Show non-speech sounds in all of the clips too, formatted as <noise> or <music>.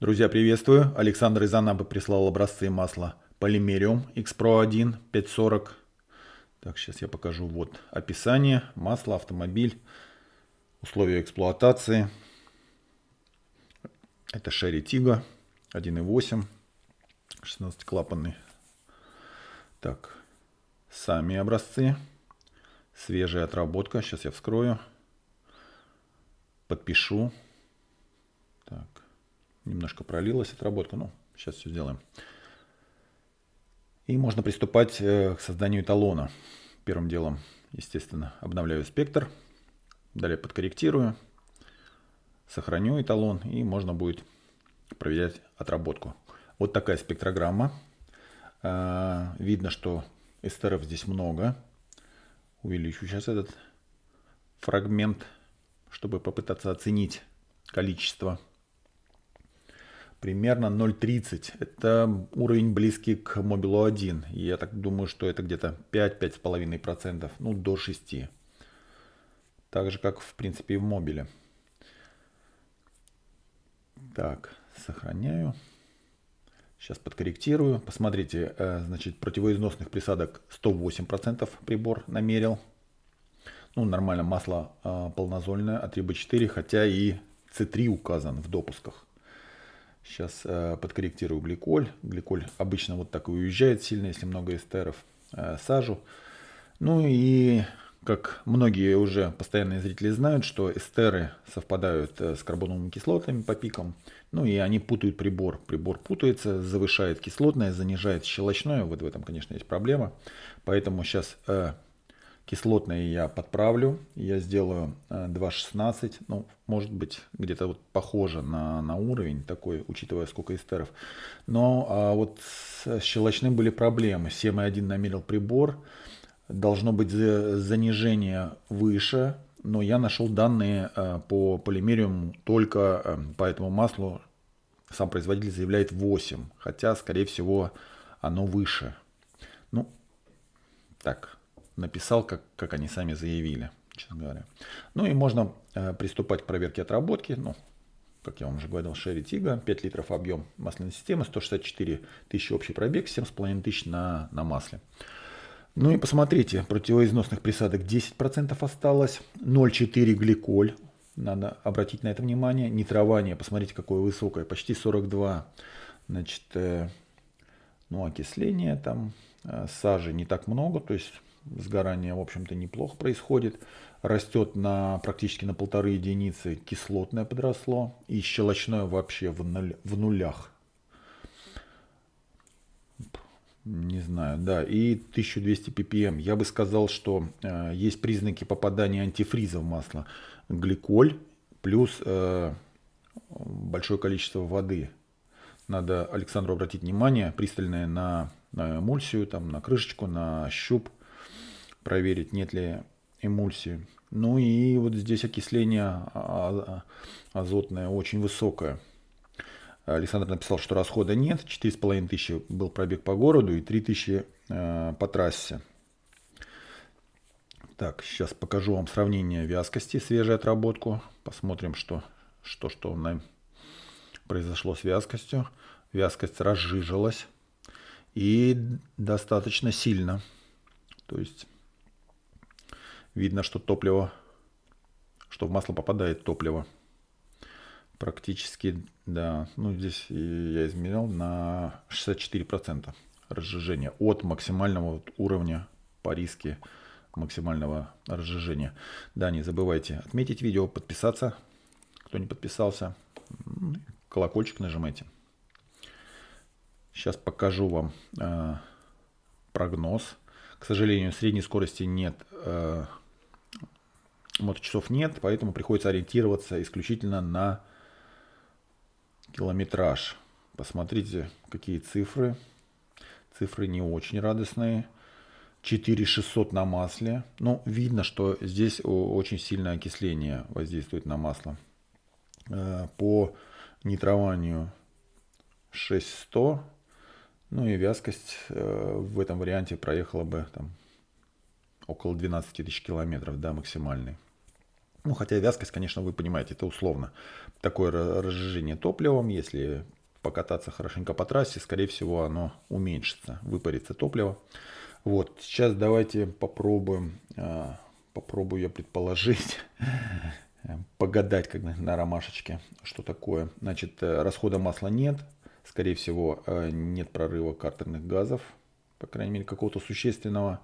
Друзья, приветствую. Александр из Анапы прислал образцы масла Polymerium X-Pro 1 540. Так, сейчас я покажу вот описание. Масло, автомобиль, условия эксплуатации. Это Sherry Tiga 1.8, 16-клапанный. Так, сами образцы. Свежая отработка. Сейчас я вскрою. Подпишу. Так. Немножко пролилась отработка, но ну, сейчас все сделаем. И можно приступать э, к созданию эталона. Первым делом, естественно, обновляю спектр. Далее подкорректирую. Сохраню эталон и можно будет проверять отработку. Вот такая спектрограмма. Э, видно, что эстеров здесь много. Увеличу сейчас этот фрагмент, чтобы попытаться оценить количество примерно 0.30. Это уровень близкий к Мобилу 1. Я так думаю, что это где-то 5-5,5%, ну до 6. Так же, как в принципе и в мобиле. Так, сохраняю. Сейчас подкорректирую. Посмотрите, э, значит, противоизносных присадок 108% прибор намерил. Ну, нормально, масло э, полнозольное, а 3B4, хотя и C3 указан в допусках. Сейчас э, подкорректирую гликоль. Гликоль обычно вот так и уезжает сильно, если много эстеров, э, сажу. Ну и как многие уже постоянные зрители знают, что эстеры совпадают э, с карбоновыми кислотами по пикам, ну и они путают прибор. Прибор путается, завышает кислотное, занижает щелочное, вот в этом, конечно, есть проблема. Поэтому сейчас Кислотные я подправлю, я сделаю 2.16, э, ну, может быть, где-то вот похоже на, на уровень такой, учитывая сколько эстеров. Но а вот с щелочным были проблемы, 7.1 намерил прибор, должно быть за занижение выше, но я нашел данные э, по полимериуму только э, по этому маслу, сам производитель заявляет 8, хотя, скорее всего, оно выше. Ну, так, написал, как, как они сами заявили, честно говоря. Ну и можно э, приступать к проверке отработки. Ну, как я вам уже говорил, Шерри Тига, 5 литров объем масляной системы, 164 тысячи общий пробег, 7,5 тысяч на, на масле. Ну и посмотрите, противоизносных присадок 10% осталось, 0,4 гликоль, надо обратить на это внимание, нитрование, посмотрите, какое высокое, почти 42, значит, э, ну, окисление там Э, сажи не так много, то есть сгорание, в общем-то, неплохо происходит. Растет на практически на полторы единицы кислотное подросло и щелочное вообще в, нуль, в нулях. Не знаю, да, и 1200 ppm. Я бы сказал, что э, есть признаки попадания антифриза в масло. Гликоль плюс э, большое количество воды. Надо Александру обратить внимание пристальное на на эмульсию, там, на крышечку, на щуп, проверить, нет ли эмульсии. Ну и вот здесь окисление а, а, азотное очень высокое. Александр написал, что расхода нет, 4,5 тысячи был пробег по городу и 3 тысячи э, по трассе. Так, сейчас покажу вам сравнение вязкости, свежую отработку. Посмотрим, что, что, что произошло с вязкостью. Вязкость разжижилась и достаточно сильно. То есть видно, что топливо, что в масло попадает топливо. Практически, да, ну здесь я измерял на 64% разжижения от максимального уровня по риске максимального разжижения. Да, не забывайте отметить видео, подписаться, кто не подписался, колокольчик нажимайте. Сейчас покажу вам э, прогноз. К сожалению, средней скорости нет, э, моточасов нет, поэтому приходится ориентироваться исключительно на километраж. Посмотрите, какие цифры. Цифры не очень радостные. 4600 на масле. Ну, видно, что здесь очень сильное окисление воздействует на масло. Э, по нитрованию 6100 ну и вязкость э, в этом варианте проехала бы там, около 12 тысяч километров, да, максимальный. Ну, хотя вязкость, конечно, вы понимаете, это условно. Такое разжижение топливом, если покататься хорошенько по трассе, скорее всего, оно уменьшится, выпарится топливо. Вот, сейчас давайте попробуем, э, попробую я предположить, <laughs> погадать как на ромашечке, что такое. Значит, э, расхода масла нет, Скорее всего, э, нет прорыва картерных газов, по крайней мере, какого-то существенного.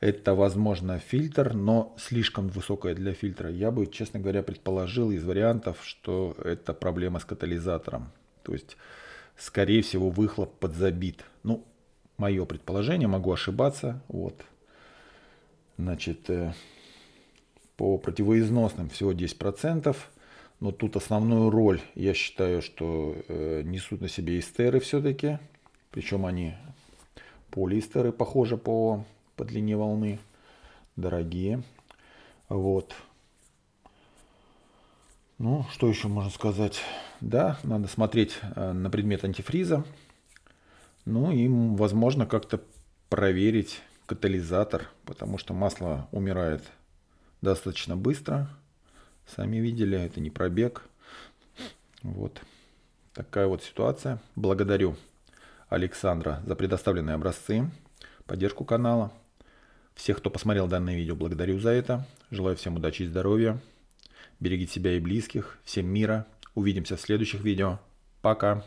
Это, возможно, фильтр, но слишком высокая для фильтра. Я бы, честно говоря, предположил из вариантов, что это проблема с катализатором. То есть, скорее всего, выхлоп подзабит. Ну, мое предположение, могу ошибаться. Вот. Значит, э, по противоизносным всего 10%. Но тут основную роль, я считаю, что э, несут на себе эстеры все-таки. Причем они полиэстеры, похоже, по, по длине волны. Дорогие. Вот. Ну, что еще можно сказать? Да, надо смотреть э, на предмет антифриза. Ну и, возможно, как-то проверить катализатор, потому что масло умирает достаточно быстро. Сами видели, это не пробег. Вот такая вот ситуация. Благодарю Александра за предоставленные образцы, поддержку канала. Всех, кто посмотрел данное видео, благодарю за это. Желаю всем удачи и здоровья. Берегите себя и близких. Всем мира. Увидимся в следующих видео. Пока.